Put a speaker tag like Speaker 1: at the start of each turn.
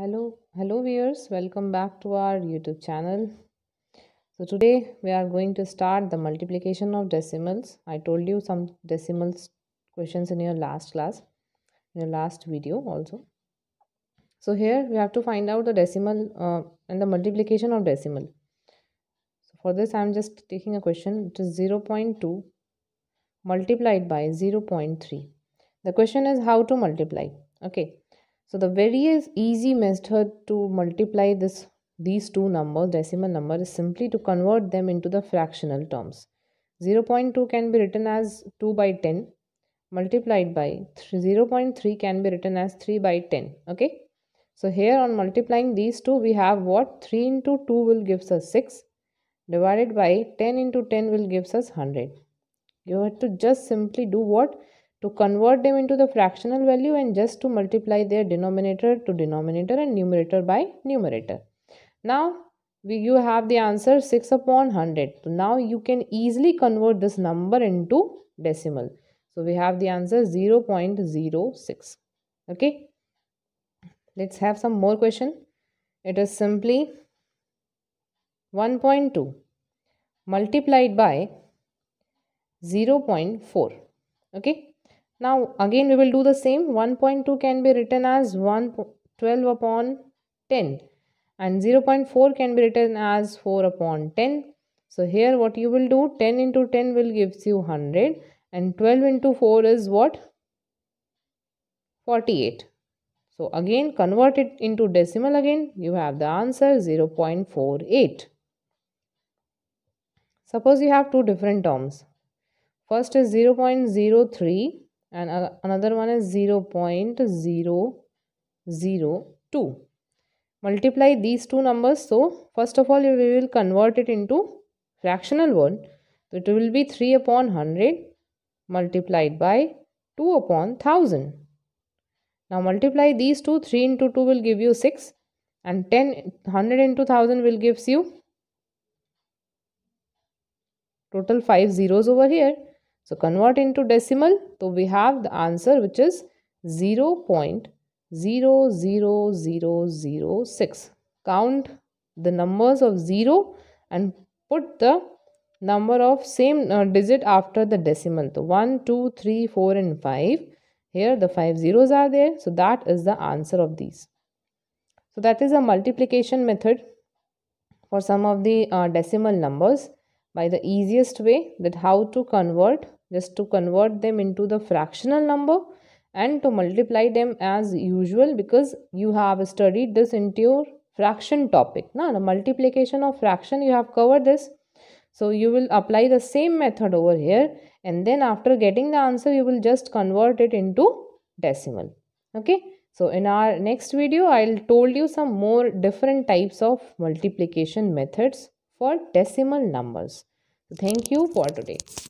Speaker 1: hello hello viewers welcome back to our youtube channel so today we are going to start the multiplication of decimals i told you some decimals questions in your last class in your last video also so here we have to find out the decimal uh, and the multiplication of decimal so for this i'm just taking a question it is 0 0.2 multiplied by 0 0.3 the question is how to multiply okay so the very easy method to multiply this these two numbers, decimal number, is simply to convert them into the fractional terms. 0.2 can be written as 2 by 10 multiplied by 0.3 can be written as 3 by 10. Okay. So here on multiplying these two, we have what? 3 into 2 will gives us 6 divided by 10 into 10 will gives us 100. You have to just simply do what? to convert them into the fractional value and just to multiply their denominator to denominator and numerator by numerator. Now we, you have the answer 6 upon 100. So now you can easily convert this number into decimal. So we have the answer 0 0.06. Okay. Let's have some more question. It is simply 1.2 multiplied by 0 0.4. Okay now again we will do the same 1.2 can be written as 112 upon 10 and 0.4 can be written as 4 upon 10. So here what you will do 10 into 10 will gives you 100 and 12 into 4 is what 48. So again convert it into decimal again you have the answer 0.48. Suppose you have two different terms. First is 0.03 and another one is 0 0.002 multiply these two numbers so first of all we will convert it into fractional one so it will be 3 upon 100 multiplied by 2 upon 1000 now multiply these two 3 into 2 will give you 6 and 10 100 into 1000 will gives you total 5 zeros over here so convert into decimal. So we have the answer which is 0 0.00006. Count the numbers of 0 and put the number of same uh, digit after the decimal. So 1, 2, 3, 4 and 5. Here the 5 zeros are there. So that is the answer of these. So that is a multiplication method for some of the uh, decimal numbers by the easiest way that how to convert just to convert them into the fractional number and to multiply them as usual because you have studied this into your fraction topic na the multiplication of fraction you have covered this so you will apply the same method over here and then after getting the answer you will just convert it into decimal okay so in our next video i'll told you some more different types of multiplication methods for decimal numbers. Thank you for today.